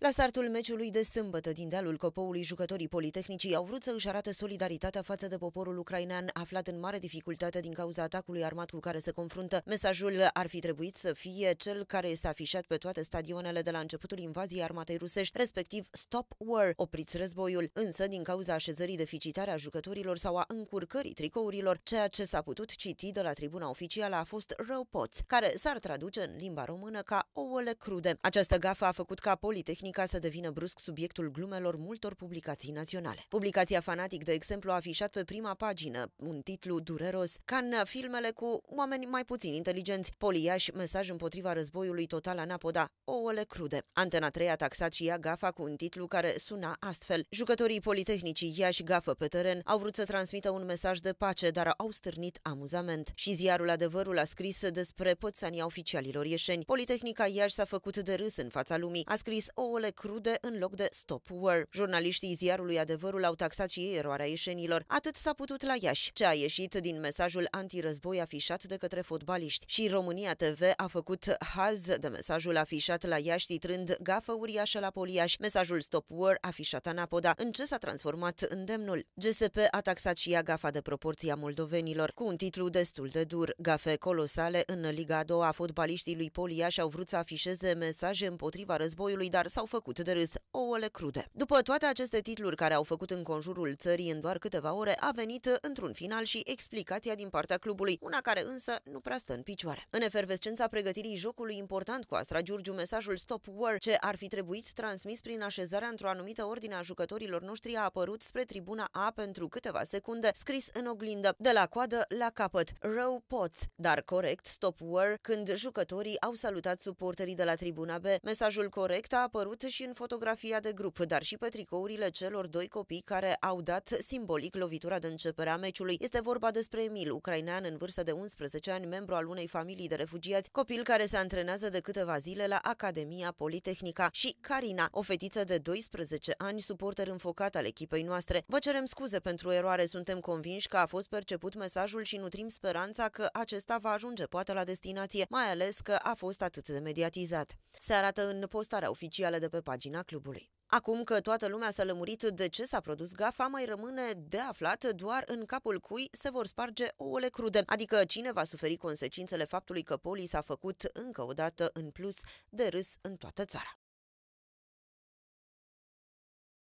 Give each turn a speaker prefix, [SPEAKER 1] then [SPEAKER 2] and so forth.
[SPEAKER 1] La startul meciului de sâmbătă din dealul Copoului, jucătorii Politehnicii au vrut să își arate solidaritatea față de poporul ucrainean aflat în mare dificultate din cauza atacului armat cu care se confruntă. Mesajul ar fi trebuit să fie cel care este afișat pe toate stadionele de la începutul invaziei armatei rusești, respectiv Stop War, opriți războiul. Însă, din cauza așezării deficitare a jucătorilor sau a încurcării tricourilor, ceea ce s-a putut citi de la tribuna oficială a fost Răupoți, care s-ar traduce în limba română ca ouăle crude. Această gafă a făcut ca politehnicii tehnica să devină brusc subiectul glumelor multor publicații naționale. Publicația Fanatic, de exemplu, a afișat pe prima pagină un titlu dureros ca în filmele cu oameni mai puțin inteligenți, poliași, mesaj împotriva războiului total Anapoda, ouăle crude. Antena 3 a taxat și ea gafa cu un titlu care suna astfel. Jucătorii Politehnicii Iași gafă pe teren au vrut să transmită un mesaj de pace, dar au stârnit amuzament. Și ziarul Adevărul a scris despre pățania oficialilor ieșeni. Politehnica Iași s-a făcut de râs în fața lumii, a scris o ouăle crude în loc de stop war. Jurnaliștii ziarului Adevărul au taxat și ei eroarea ieșenilor. Atât s-a putut la Iași, ce a ieșit din mesajul antirăzboi afișat de către fotbaliști. Și România TV a făcut haz de mesajul afișat la Iași, titrând gafă uriașă la poliaș, mesajul stop war afișat Apoda. în ce s-a transformat îndemnul. GSP a taxat și ea gafa de proporția moldovenilor, cu un titlu destul de dur. Gafe colosale în Liga a doua, fotbaliștii lui Poliaș au vrut să afișeze mesaje împotriva războiului, dar s-au făcut de râs ouăle crude. După toate aceste titluri care au făcut în conjurul țării în doar câteva ore, a venit uh, într-un final și explicația din partea clubului, una care însă nu prea stă în picioare. În efervescența pregătirii jocului important cu Astra Giurgiu, mesajul Stop War, ce ar fi trebuit transmis prin așezarea într-o anumită ordine a jucătorilor noștri, a apărut spre tribuna A pentru câteva secunde, scris în oglindă, de la coadă la capăt, row pots, dar corect Stop War, când jucătorii au salutat suporterii de la tribuna B. Mesajul corect a apărut apărut și în fotografia de grup, dar și pe tricourile celor doi copii care au dat simbolic lovitura de începere a meciului. Este vorba despre Emil, ucrainean în vârstă de 11 ani, membru al unei familii de refugiați, copil care se antrenează de câteva zile la Academia Politehnica și Carina, o fetiță de 12 ani, suporter înfocat al echipei noastre. Vă cerem scuze pentru eroare, suntem convinși că a fost perceput mesajul și nutrim speranța că acesta va ajunge poate la destinație, mai ales că a fost atât de mediatizat. Se arată în postarea oficială de de pe pagina clubului. Acum că toată lumea s-a lămurit de ce s-a produs gafa, mai rămâne de aflat doar în capul cui se vor sparge ouăle crude, adică cine va suferi consecințele faptului că Poli s-a făcut încă o dată în plus de râs în toată țara.